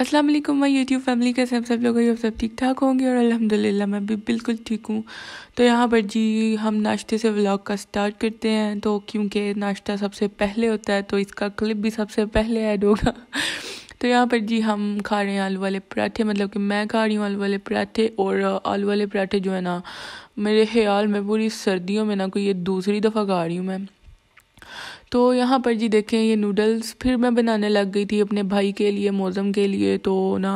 अस्सलाम वालेकुम मैं यूट्यूब फैमिली कैसे हम सब लोग आप सब ठीक ठाक होंगे और अल्हम्दुलिल्लाह मैं भी बिल्कुल ठीक हूँ तो यहाँ पर जी हम नाश्ते से व्लॉग का स्टार्ट करते हैं तो क्योंकि नाश्ता सबसे पहले होता है तो इसका क्लिप भी सबसे पहले ऐड होगा तो यहाँ पर जी हम खा रहे हैं आलू वाले पराठे मतलब कि मैं खा रही हूँ आलू वाले पराठे और आलू वाले पराठे जो है ना मेरे ख्याल में पूरी सर्दियों में ना कोई ये दूसरी दफ़ा खा रही हूँ मैं तो यहाँ पर जी देखें ये नूडल्स फिर मैं बनाने लग गई थी अपने भाई के लिए मौज़म के लिए तो ना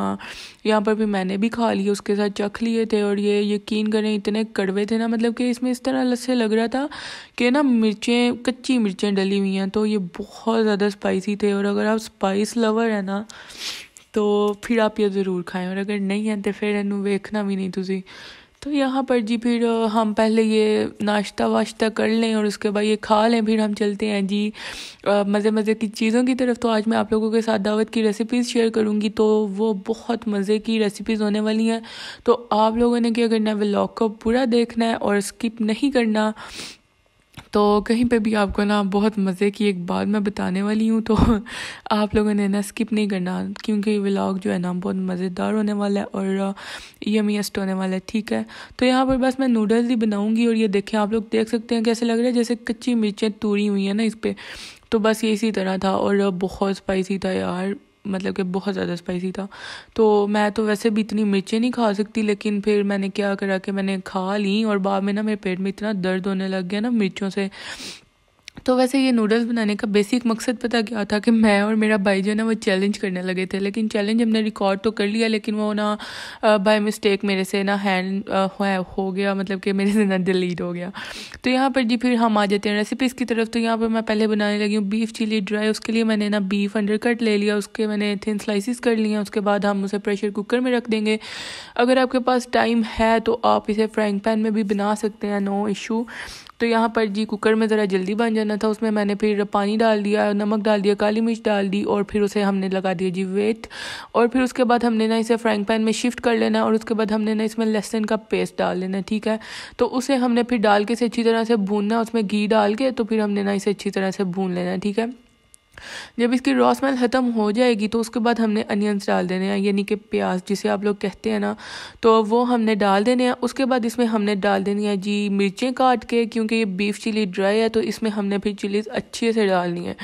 यहाँ पर भी मैंने भी खा लिए उसके साथ चख लिए थे और ये यकीन करें इतने कड़वे थे ना मतलब कि इसमें इस तरह लस्से लग रहा था कि ना मिर्चें कच्ची मिर्चें डली हुई हैं तो ये बहुत ज़्यादा स्पाइसी थे और अगर आप स्पाइस लवर हैं ना तो फिर आप ये ज़रूर खाएँ और अगर नहीं हैं तो फिर इन वेखना भी नहीं तुझे तो यहाँ पर जी फिर हम पहले ये नाश्ता वाश्ता कर लें और उसके बाद ये खा लें फिर हम चलते हैं जी मज़े मज़े की चीज़ों की तरफ तो आज मैं आप लोगों के साथ दावत की रेसिपीज़ शेयर करूँगी तो वो बहुत मज़े की रेसिपीज़ होने वाली हैं तो आप लोगों ने क्या करना है व्लॉग को पूरा देखना है और स्किप नहीं करना तो कहीं पे भी आपको ना बहुत मज़े की एक बात मैं बताने वाली हूँ तो आप लोगों ने ना स्किप नहीं करना क्योंकि ये व्लॉग जो है ना बहुत मज़ेदार होने वाला है और यमीस्ट uh, होने वाला है ठीक है तो यहाँ पर बस मैं नूडल्स ही बनाऊँगी और ये देखें आप लोग देख सकते हैं कैसे लग रहा है जैसे कच्ची मिर्चें तूरी हुई हैं ना इस पर तो बस ये इसी तरह था और बहुत स्पाइसी था यार मतलब कि बहुत ज़्यादा स्पाइसी था तो मैं तो वैसे भी इतनी मिर्चें नहीं खा सकती लेकिन फिर मैंने क्या करा कि मैंने खा ली और बाद में ना मेरे पेट में इतना दर्द होने लग गया ना मिर्चों से तो वैसे ये नूडल्स बनाने का बेसिक मकसद पता क्या था कि मैं और मेरा भाई जो है ना वो चैलेंज करने लगे थे लेकिन चैलेंज हमने रिकॉर्ड तो कर लिया लेकिन वो ना बाय मिस्टेक मेरे से ना हैंड हो गया मतलब कि मेरे से ना डिलीट हो गया तो यहाँ पर जी फिर हम आ जाते हैं रेसिपीज़ की तरफ तो यहाँ पर मैं पहले बनाने लगी हूँ बीफ चिली ड्राई उसके लिए मैंने ना बीफ अंडर कट ले लिया उसके मैंने थिन स्लाइसिस कर लिए उसके बाद हम उसे प्रेशर कुकर में रख देंगे अगर आपके पास टाइम है तो आप इसे फ्राइंग पैन में भी बना सकते हैं नो इशू तो यहाँ पर जी कुकर में ज़रा जल्दी बन जाए लेना था उसमें मैंने फिर पानी डाल दिया नमक डाल दिया काली मिर्च डाल दी और फिर उसे हमने लगा दिया जी वेट और फिर उसके बाद हमने ना इसे फ्राइंग पैन में शिफ्ट कर लेना और उसके बाद हमने ना इसमें लहसन का पेस्ट डाल लेना ठीक है तो उसे हमने फिर डाल के इसे अच्छी तरह से भूनना उसमें घी डाल के तो फिर हमने ना इसे अच्छी तरह से भून लेना ठीक है जब इसकी रॉ स्मेल ख़त्म हो जाएगी तो उसके बाद हमने अनियंस डाल देने हैं यानी कि प्याज जिसे आप लोग कहते हैं ना तो वो हमने डाल देने हैं उसके बाद इसमें हमने डाल देनी है जी मिर्चें काट के क्योंकि ये बीफ चिली ड्राई है तो इसमें हमने फिर चिलीज़ अच्छे से डालनी है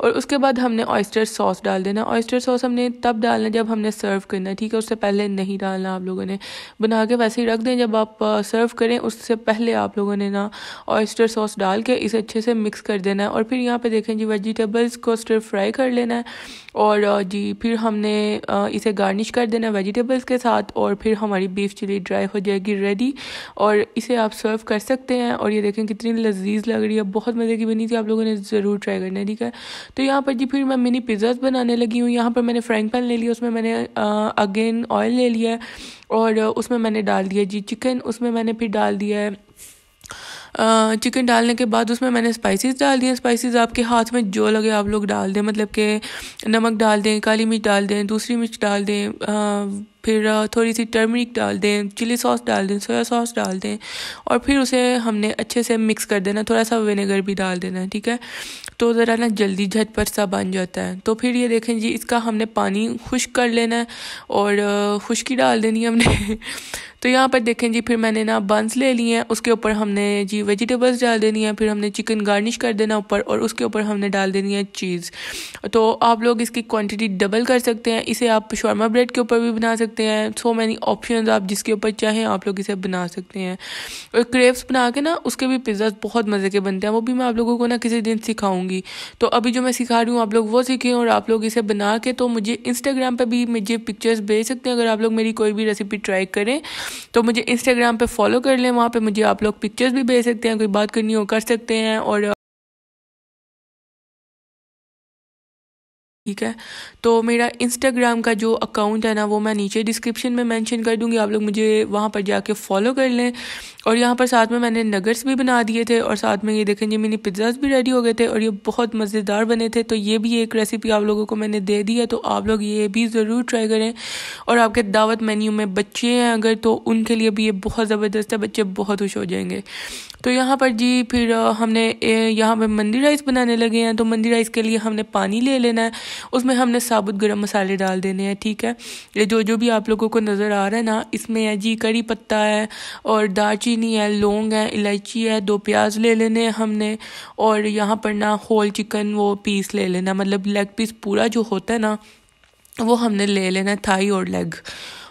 और उसके बाद हमने ऑयस्टर सॉस डाल देना ऑयस्टर सॉस हमने तब डालना जब हमने सर्व करना है ठीक है उससे पहले नहीं डालना आप लोगों ने बना के वैसे ही रख दें जब आप सर्व करें उससे पहले आप लोगों ने ना ऑयस्टर सॉस डाल के इसे अच्छे से मिक्स कर देना है और फिर यहाँ पर देखें जी वेजिटेबल्स को इसको स्टिर फ्राई कर लेना है और जी फिर हमने इसे गार्निश कर देना है वेजिटेबल्स के साथ और फिर हमारी बीफ चिली ड्राई हो जाएगी रेडी और इसे आप सर्व कर सकते हैं और ये देखें कितनी लजीज लग रही है बहुत मज़े की बनी थी आप लोगों ने ज़रूर ट्राई करना ठीक है तो यहाँ पर जी फिर मैं मिनी पिज़्ज़ाज बनाने लगी हूँ यहाँ पर मैंने फ्राइंग पैन ले लिया उसमें मैंने अगेन ऑयल ले लिया और उसमें मैंने डाल दिया जी चिकन उसमें मैंने फिर डाल दिया है चिकन डालने के बाद उसमें मैंने स्पाइसेस डाल दिए स्पाइसेस आपके हाथ में जो लगे आप लोग डाल दें मतलब कि नमक डाल दें काली मिर्च डाल दें दूसरी मिर्च डाल दें फिर थोड़ी सी टर्मरिक डाल दें चिली सॉस डाल दें सोया सॉस डाल दें और फिर उसे हमने अच्छे से मिक्स कर देना थोड़ा सा विनेगर भी डाल देना है ठीक है तो ज़रा ना जल्दी झटपट सा बन जाता है तो फिर ये देखें जी इसका हमने पानी खुश्क कर लेना है और खुश्की डाल देनी है हमने तो यहाँ पर देखें जी फिर मैंने ना बंस ले लिए हैं उसके ऊपर हमने जी वेजिटेबल्स डाल देनी है फिर हमने चिकन गार्निश कर देना ऊपर और उसके ऊपर हमने डाल देनी है चीज़ तो आप लोग इसकी क्वांटिटी डबल कर सकते हैं इसे आप शर्मा ब्रेड के ऊपर भी बना सकते सकते हैं सो मैनी ऑप्शन आप जिसके ऊपर चाहें आप लोग इसे बना सकते हैं और क्रेप्स बना के ना उसके भी पिज्जा बहुत मज़े के बनते हैं वो भी मैं आप लोगों को ना किसी दिन सिखाऊंगी तो अभी जो मैं सिखा रही हूँ आप लोग वो सीखें और आप लोग इसे बना के तो मुझे इंस्टाग्राम पर भी मुझे पिक्चर्स भेज सकते हैं अगर आप लोग मेरी कोई भी रेसिपी ट्राई करें तो मुझे इंस्टाग्राम पर फॉलो कर लें वहाँ पर मुझे आप लोग पिक्चर्स भी भेज सकते हैं कोई बात करनी हो कर सकते हैं और ठीक है तो मेरा इंस्टाग्राम का जो अकाउंट है ना वो मैं नीचे डिस्क्रिप्शन में मेंशन कर दूंगी आप लोग मुझे वहाँ पर जाके फॉलो कर लें और यहाँ पर साथ में मैंने नगर्स भी बना दिए थे और साथ में ये देखें जी मिनी पिज़्ज़ाज भी रेडी हो गए थे और ये बहुत मज़ेदार बने थे तो ये भी एक रेसिपी आप लोगों को मैंने दे दी है तो आप लोग ये भी ज़रूर ट्राई करें और आपके दावत मेन्यू में बच्चे हैं अगर तो उनके लिए भी ये बहुत ज़बरदस्त है बच्चे बहुत खुश हो जाएंगे तो यहाँ पर जी फिर हमने यहाँ पर मंदी राइस बनाने लगे हैं तो मंदी राइस के लिए हमने पानी ले लेना है उसमें हमने साबुत गर्म मसाले डाल देने हैं ठीक है ये जो जो भी आप लोगों को नज़र आ रहा है ना इसमें है जी करी पत्ता है और दालचीनी है लौंग है इलायची है दो प्याज ले लेने हैं हमने और यहाँ पर ना होल चिकन वो पीस ले लेना मतलब लेग पीस पूरा जो होता है ना वो हमने ले लेना थाई और लेग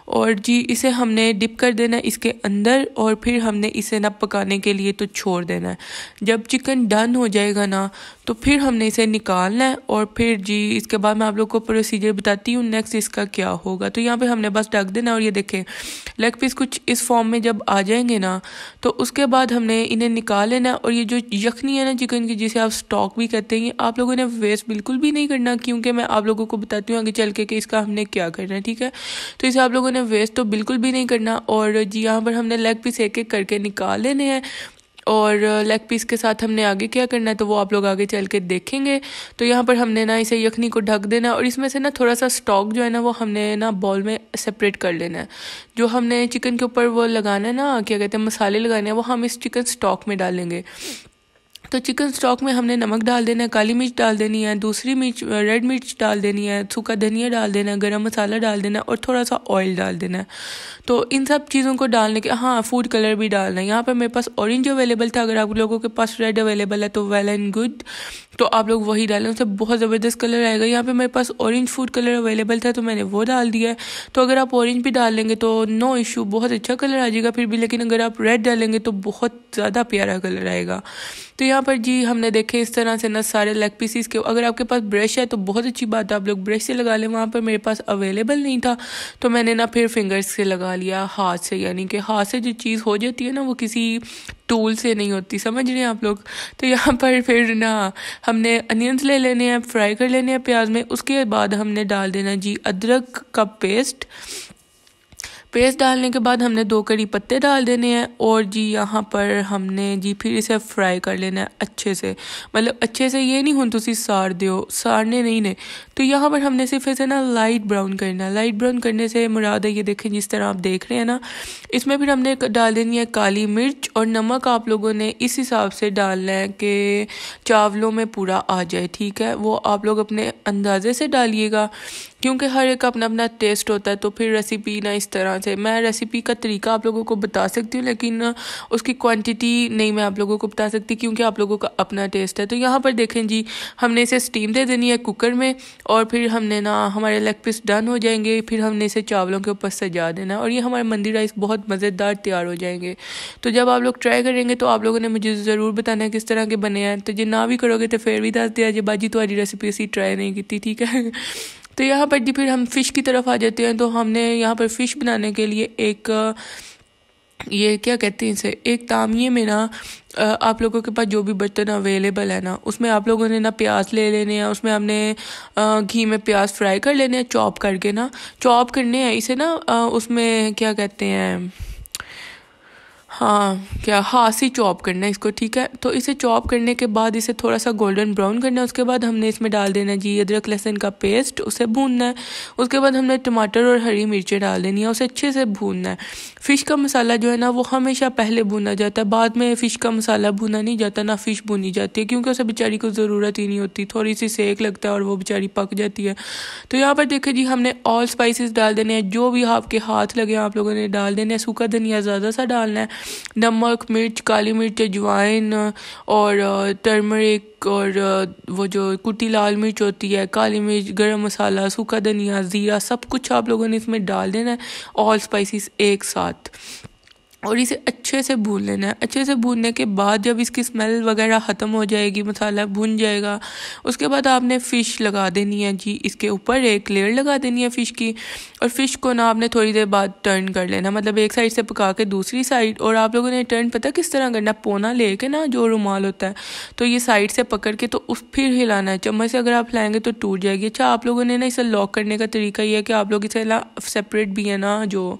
और जी इसे हमने डिप कर देना है इसके अंदर और फिर हमने इसे ना पकाने के लिए तो छोड़ देना है जब चिकन डन हो जाएगा ना तो फिर हमने इसे निकालना है और फिर जी इसके बाद मैं आप लोग को प्रोसीजर बताती हूँ नेक्स्ट इसका क्या होगा तो यहाँ पे हमने बस ढक देना और ये देखें लेग पीस कुछ इस फॉर्म में जब आ जाएंगे ना तो उसके बाद हमने इन्हें निकाल लेना और ये जो यखनी है ना चिकन की जिसे आप स्टॉक भी कहते हैं आप लोगों ने वेस्ट बिल्कुल भी नहीं करना क्योंकि मैं आप लोगों को बताती हूँ आगे चल के कि इसका हमने क्या करना है ठीक है तो इसे आप लोगों लोगों ने वेस्ट तो बिल्कुल भी नहीं करना और जी यहाँ पर हमने लेग पीस एक एक करके निकाल लेने हैं और लेग uh, पीस के साथ हमने आगे क्या करना है तो वो आप लोग आगे चल के देखेंगे तो यहाँ पर हमने ना इसे यखनी को ढक देना और इसमें से ना थोड़ा सा स्टॉक जो है ना वो हमने ना बॉल में सेपरेट कर लेना है जो हमने चिकन के ऊपर वो लगाना है ना क्या कहते हैं मसाले लगाने हैं वो हम इस चिकन स्टॉक में डालेंगे तो चिकन स्टॉक में हमने नमक डाल देना है काली मिर्च डाल देनी है दूसरी मिर्च रेड मिर्च डाल देनी है सूखा धनिया डाल देना है गर्म मसाला डाल देना है और थोड़ा सा ऑयल डाल देना है तो इन सब चीज़ों को डालने के हाँ फूड कलर भी डालना है यहाँ पर मेरे पास ऑरेंज अवेलेबल था अगर आप लोगों के पास रेड अवेलेबल है तो वेल एंड गुड तो आप लोग वही डालें उससे बहुत ज़बरदस्त कलर आएगा यहाँ पर मेरे पास ऑरेंज फूड कलर अवेलेबल था तो मैंने वो डाल दिया है तो अगर आप ऑरेंज भी डाल लेंगे तो नो इशू बहुत अच्छा कलर आ जाएगा फिर भी लेकिन अगर आप रेड डालेंगे तो बहुत ज़्यादा प्यारा कलर आएगा तो यहाँ यहाँ पर जी हमने देखे इस तरह से ना सारे लेग पीसीस के अगर आपके पास ब्रश है तो बहुत अच्छी बात है आप लोग ब्रश से लगा लें वहाँ पर मेरे पास अवेलेबल नहीं था तो मैंने ना फिर फिंगर्स से लगा लिया हाथ से यानी कि हाथ से जो चीज़ हो जाती है ना वो किसी टूल से नहीं होती समझ रहे हैं आप लोग तो यहाँ पर फिर ना हमने अनियंस ले लेने हैं फ्राई कर लेने हैं प्याज में उसके बाद हमने डाल देना जी अदरक का पेस्ट पेस्ट डालने के बाद हमने दो करी पत्ते डाल देने हैं और जी यहाँ पर हमने जी फिर इसे फ्राई कर लेना है अच्छे से मतलब अच्छे से ये नहीं हूँ तुम तो सार दो सारने नहीं ने तो यहाँ पर हमने सिर्फ इसे ना लाइट ब्राउन करना है लाइट ब्राउन करने से मुराद है ये देखें जिस तरह आप देख रहे हैं ना इसमें फिर हमने डाल देनी है काली मिर्च और नमक आप लोगों ने इस हिसाब से डालना है कि चावलों में पूरा आ जाए ठीक है वो आप लोग अपने अंदाजे से डालिएगा क्योंकि हर एक अपना अपना टेस्ट होता है तो फिर रेसिपी ना इस तरह से मैं रेसिपी का तरीका आप लोगों को बता सकती हूँ लेकिन उसकी क्वांटिटी नहीं मैं आप लोगों को बता सकती क्योंकि आप लोगों का अपना टेस्ट है तो यहाँ पर देखें जी हमने इसे स्टीम दे देनी है कुकर में और फिर हमने ना हमारे लेग पीस डन हो जाएंगे फिर हमने इसे चावलों के ऊपर सजा देना और ये हमारे मंदी राइस बहुत मज़ेदार तैयार हो जाएंगे तो जब आप लोग ट्राई करेंगे तो आप लोगों ने मुझे ज़रूर बताना है किस तरह के बने हैं तो जो ना भी करोगे तो फिर भी दस दिया जी बाजी तुम्हारी तो रेसिपी ऐसी ट्राई नहीं की थी ठीक है तो यहाँ पर फिर हम फ़िश की तरफ आ जाते हैं तो हमने यहाँ पर फ़िश बनाने के लिए एक ये क्या कहते हैं इसे एक तामिए में ना आप लोगों के पास जो भी बर्तन अवेलेबल है ना उसमें आप लोगों ने ना प्याज ले लेने हैं उसमें हमने घी में प्याज फ्राई कर लेने हैं चॉप करके ना चॉप करने हैं इसे ना उसमें क्या कहते हैं हाँ क्या हासी चॉप करना है इसको ठीक है तो इसे चॉप करने के बाद इसे थोड़ा सा गोल्डन ब्राउन करना है उसके बाद हमने इसमें डाल देना जी अदरक लहसुन का पेस्ट उसे भूनना है उसके बाद हमने टमाटर और हरी मिर्चें डाल देनी है उसे अच्छे से भूनना है फ़िश का मसाला जो है ना वो हमेशा पहले भूना जाता है बाद में फ़िश का मसाला भुना नहीं जाता ना फ़िश भूनी जाती है क्योंकि उसे बेचारी को ज़रूरत ही नहीं होती थोड़ी सी सेक लगता है और वो बेचारी पक जाती है तो यहाँ पर देखे जी हमने ऑल स्पाइसिस डाल देने हैं जो भी आपके हाथ लगे आप लोगों ने डाल देने हैं सूखा धनिया ज़्यादा सा डालना है नमक मिर्च काली मिर्च अजवाइन और टर्मरिक और वो जो कुटी लाल मिर्च होती है काली मिर्च गरम मसाला सूखा धनिया ज़ीरा सब कुछ आप लोगों ने इसमें डाल देना है ऑल स्पाइसेस एक साथ और इसे अच्छे से भून लेना है अच्छे से भूनने के बाद जब इसकी स्मेल वगैरह ख़त्म हो जाएगी मसाला भुन जाएगा उसके बाद आपने फ़िश लगा देनी है जी इसके ऊपर एक लेयर लगा देनी है फ़िश की और फिश को ना आपने थोड़ी देर बाद टर्न कर लेना मतलब एक साइड से पका के दूसरी साइड और आप लोगों ने टर्न पता किस तरह करना पोना ले कर ना जो रुमाल होता है तो ये साइड से पकड़ के तो उस फिर हिलाना है चम्मच से अगर आप हिलाएंगे तो टूट जाएगी अच्छा आप लोगों ने ना इसे लॉक करने का तरीका ये है कि आप लोग इसे ना सेपरेट भी है ना जो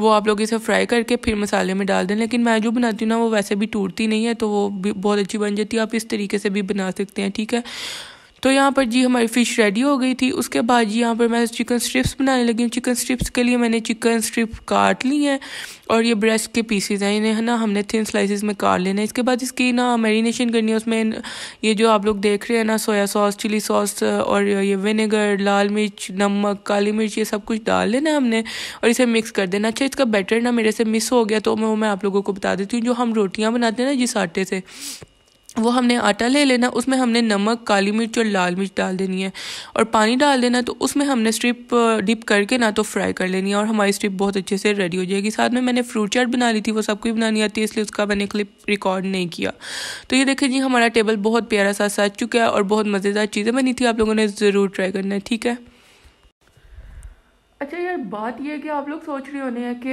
वो आप लोग इसे फ्राई करके फिर मसाले में डाल दें लेकिन मैं जो बनाती हूँ ना वो वैसे भी टूटती नहीं है तो वो भी बहुत अच्छी बन जाती है आप इस तरीके से भी बना सकते हैं ठीक है तो यहाँ पर जी हमारी फ़िश रेडी हो गई थी उसके बाद जी यहाँ पर मैं चिकन स्ट्रिप्स बनाने लगी हूँ चिकन स्ट्रिप्स के लिए मैंने चिकन स्ट्रिप काट ली हैं और ये ब्रेस्ट के पीसेज हैं इन्हें है ना हमने थिन स्लाइसिस में काट लेना है इसके बाद इसकी ना मैरिनेशन करनी है उसमें ये जो आप लोग देख रहे हैं ना सोया सॉस चिली सॉस और ये विनेगर लाल मिर्च नमक काली मिर्च ये सब कुछ डाल लेना है हमने और इसे मिक्स कर देना अच्छा इसका बैटर ना मेरे से मिस हो गया तो मैं वो मैं आप लोगों को बता देती हूँ जो हम रोटियाँ बनाते हैं ना जिस आटे से वो हमने आटा ले लेना उसमें हमने नमक काली मिर्च और लाल मिर्च डाल देनी है और पानी डाल देना तो उसमें हमने स्ट्रिप डिप करके ना तो फ्राई कर लेनी है और हमारी स्ट्रिप बहुत अच्छे से रेडी हो जाएगी साथ में मैंने फ्रूट चाट बना ली थी वो सबको ही बनानी आती है इसलिए उसका मैंने क्लिप रिकॉर्ड नहीं किया तो ये देखें जी हमारा टेबल बहुत प्यारा सा सज चुका है और बहुत मज़ेदार चीज़ें बनी थी आप लोगों ने ज़रूर ट्राई करना है ठीक है अच्छा यार बात यह कि आप लोग सोच रहे होने हैं कि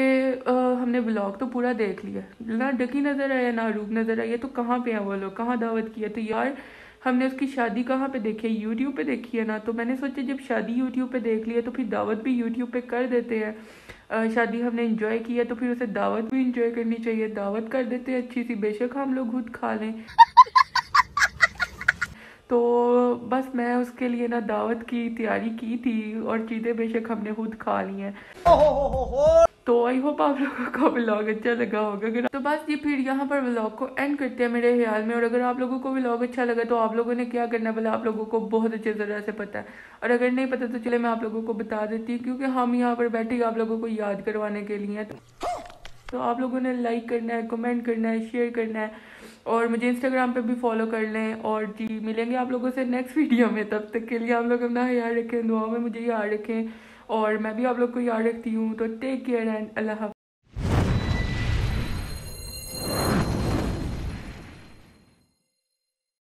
हमने ब्लॉग तो पूरा देख लिया ना डकी नज़र आया ना रूप नज़र आया तो कहाँ पे हैं वो लोग कहाँ दावत किया तो यार हमने उसकी शादी कहाँ पे देखी है यूट्यूब पे देखी है ना तो मैंने सोचा जब शादी यूट्यूब पे देख लिया तो फिर दावत भी यूट्यूब पे कर देते हैं शादी हमने इंजॉय किया तो फिर उसे दावत भी इंजॉय करनी चाहिए दावत कर देते हैं अच्छी सी बेशक हम लोग खुद खा लें तो बस मैं उसके लिए ना दावत की तैयारी की थी और चीज़ें बेशक हमने खुद खा ली हैं तो आई होप आप लोगों को व्लॉग अच्छा लगा होगा अगर तो बस ये फिर यहाँ पर व्लॉग को एंड करते हैं मेरे ख्याल में और अगर आप लोगों को व्लॉग अच्छा लगा तो आप लोगों ने क्या करना बोला आप लोगों को बहुत अच्छे तरह से पता है और अगर नहीं पता तो चले मैं आप लोगों को बता देती हूँ क्योंकि हम यहाँ पर बैठे आप लोगों को याद करवाने के लिए तो आप लोगों ने लाइक करना है कमेंट करना है शेयर करना है और मुझे इंस्टाग्राम पे भी फॉलो कर लें और जी मिलेंगे आप लोगों से नेक्स्ट वीडियो में तब तक के लिए आप लोग अपना याद रखें दुआ में मुझे याद रखें और मैं भी आप लोग को याद रखती हूँ तो टेक केयर एंड अल्लाह